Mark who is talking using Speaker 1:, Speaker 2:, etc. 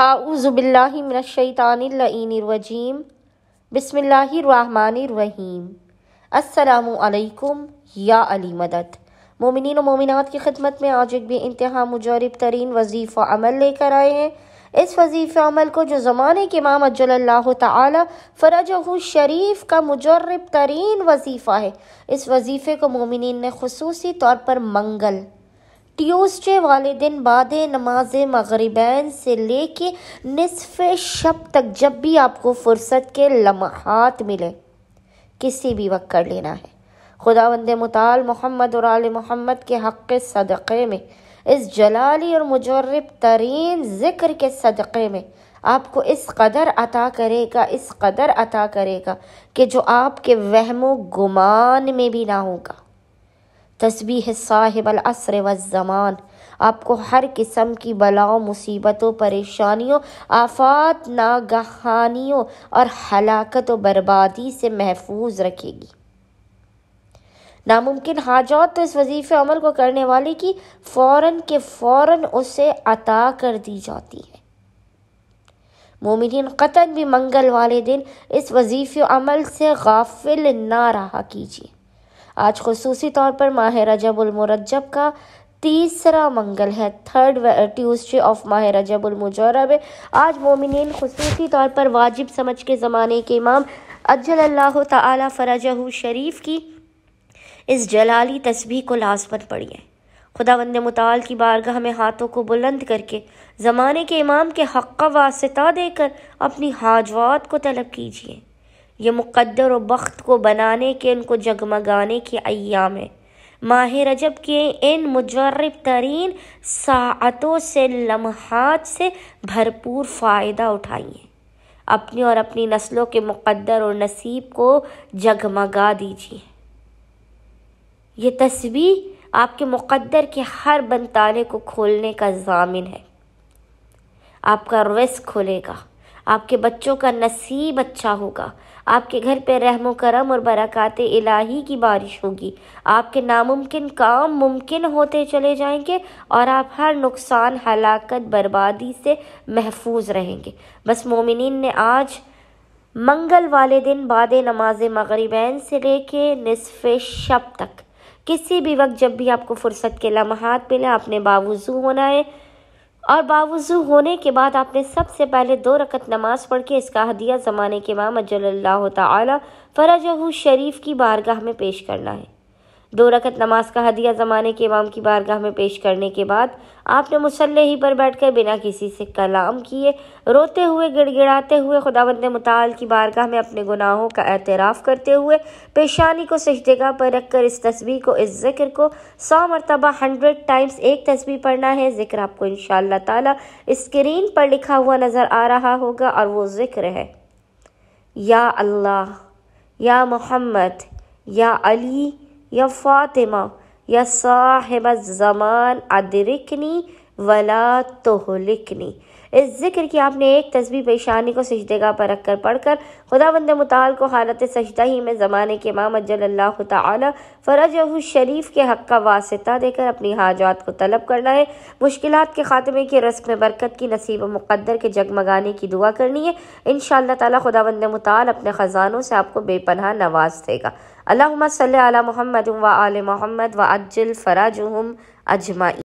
Speaker 1: आऊज़बिल्लिमिनशैतानरवजीम बसमीम असलकुम या अली मदद मोमिन व मोमिनत की खिदमत में आज एक भी इंतहा मुजरब तरीन वजीफ़ अमल लेकर आए हैं इस वजीफ़ अमल को जो ज़माने के इमाम अजल्ला तरज शरीफ का मुजरब तरीन वजीफ़ा है इस वजीफ़े को मोमिन ने खसूसी तौर पर मंगल ट्यूसडे वाले दिन बाद नमाज मगरबैन से लेके नसफ़ शब तक जब भी आपको फुर्सत के लम्हात मिले किसी भी वक्त कर लेना है खुदा वंद मताल मोहम्मद और आल मोहम्मद के हक़ सदक़े में इस जलाली और मुजरब तरीन ज़िक्र के सदक़े में आपको इस कदर अता करेगा इस कदर अता करेगा कि जो आपके वहमो गुमान में भी ना होगा है साहिब असर जमान आपको हर किस्म की बलाओं मुसीबतों परेशानियों आफात नागहानियों और हलाकत व बर्बादी से महफूज रखेगी नामुमकिन हाजात तो इस वजीफ़ अमल को करने वाले की फ़ौर के फ़ौर उसे अता कर दी जाती है मोमिन कतन भी मंगल वाले दिन इस वजीफ़ अमल से गाफिल ना रहा कीजिए आज खसूस तौर पर माह रजबुलमरजब का तीसरा मंगल है थर्ड ट्यूसडे ऑफ माह रजबुलमजरब आज मोमिन खसूसी तौर पर वाजिब समझ के ज़माने के इमाम अज्जल अल्लाह तराज शरीफ की इस जलाली तस्वीर को लाजमत पढ़िए खुदा वंद मताल की बारगाह में हाथों को बुलंद करके ज़माने के इमाम के हक़ का वास्ता देकर अपनी हाजवात को तलब कीजिए ये मुकद्दर और बख्त को बनाने के उनको जगमगाने के अयाम है माह रजब के इन मुजरब तरीन सातों से लम्हात से भरपूर फ़ायदा उठाइए अपनी और अपनी नस्लों के मुकद्दर और नसीब को जगमगा दीजिए ये तस्वीर आपके मुकद्दर के हर बनताने को खोलने का जामिन है आपका रिस्क खोलेगा आपके बच्चों का नसीब अच्छा होगा आपके घर पर रहम करम और बरक़ात इलाही की बारिश होगी आपके नामुमकिन काम मुमकिन होते चले जाएंगे और आप हर नुकसान हलाकत बर्बादी से महफूज रहेंगे बस मोमिन ने आज मंगल वाले दिन बाद नमाज मगरबैन से लेके नसफ़ शब तक किसी भी वक्त जब भी आपको फुर्सत के लम्हात मिले आपने बावजू होना है और बावजू होने के बाद आपने सबसे पहले दो रकत नमाज पढ़ के इसका हदिया ज़माने के इमाम अजल्ला फरजहू शरीफ की बारगाह में पेश करना है दो रकत नमाज का हदिया ज़माने के इमाम की बारगाह में पेश करने के बाद आपने मुसल्ले ही पर बैठकर बिना किसी से कलाम किए रोते हुए गिड़गिड़ाते हुए खुदावंद मताल की बारगाह में अपने गुनाहों का एतराफ़ करते हुए पेशानी को सही पर रख कर इस तस्वीर को इस जिक्र को सौ मरतबा हंड्रेड टाइम्स एक तस्वीर पढ़ना है जिक्र आपको इन ताला स्क्रीन पर लिखा हुआ नज़र आ रहा होगा और वो जिक्र है या अल्लाह या मोहम्मद या अली يا فاطمة يا صاحب الزمان أدركني वला तोहलिकनी इस जिक्र की आपने एक तस्वीर पेशानी को सजदेगा पर रख कर पढ़कर खुदा बंद मताल को हालत सजदा ही में ज़माने के माम अजल्ला तरज शरीफ के हक़ का वास्ता देकर अपनी हाजात को तलब करना है मुश्किल के ख़ात्मे की रस्म बरकत की नसीब मुकदर के जगमगाने की दुआ करनी है इन ताला खुदा बंद मताल अपने ख़जानों से आपको बेपनह नवाज देगा अल्लाह सल महमद व आल महमद व अज्जल फ़राज अजमाई